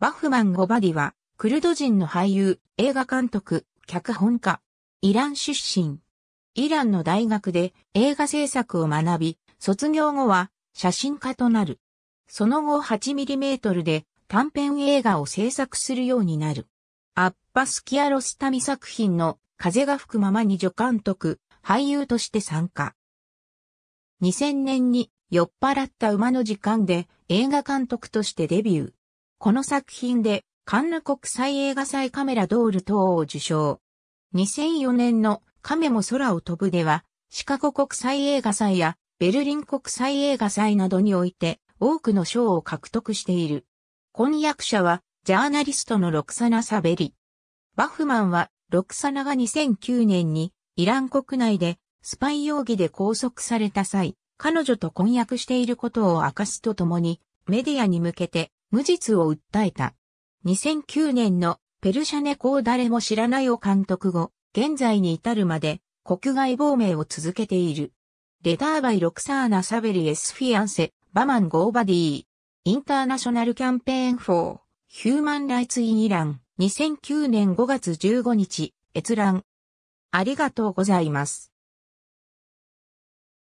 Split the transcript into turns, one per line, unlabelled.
バフマン・ゴバディは、クルド人の俳優、映画監督、脚本家。イラン出身。イランの大学で映画制作を学び、卒業後は写真家となる。その後 8mm で短編映画を制作するようになる。アッパス・キアロスタミ作品の風が吹くままに助監督、俳優として参加。2000年に酔っ払った馬の時間で映画監督としてデビュー。この作品で、カンヌ国際映画祭カメラドール等を受賞。2004年の亀も空を飛ぶでは、シカゴ国際映画祭やベルリン国際映画祭などにおいて多くの賞を獲得している。婚約者はジャーナリストのロクサナ・サベリ。バフマンはロクサナが2009年にイラン国内でスパイ容疑で拘束された際、彼女と婚約していることを明かすとともに、メディアに向けて無実を訴えた。2009年のペルシャネコを誰も知らないを監督後、現在に至るまで国外亡命を続けている。レターバイロクサーナサベリエスフィアンセ、バマンゴーバディインターナショナルキャンペーンフォー、ヒューマンライツインイラン、2009年5月15日、閲覧。ありがとうございます。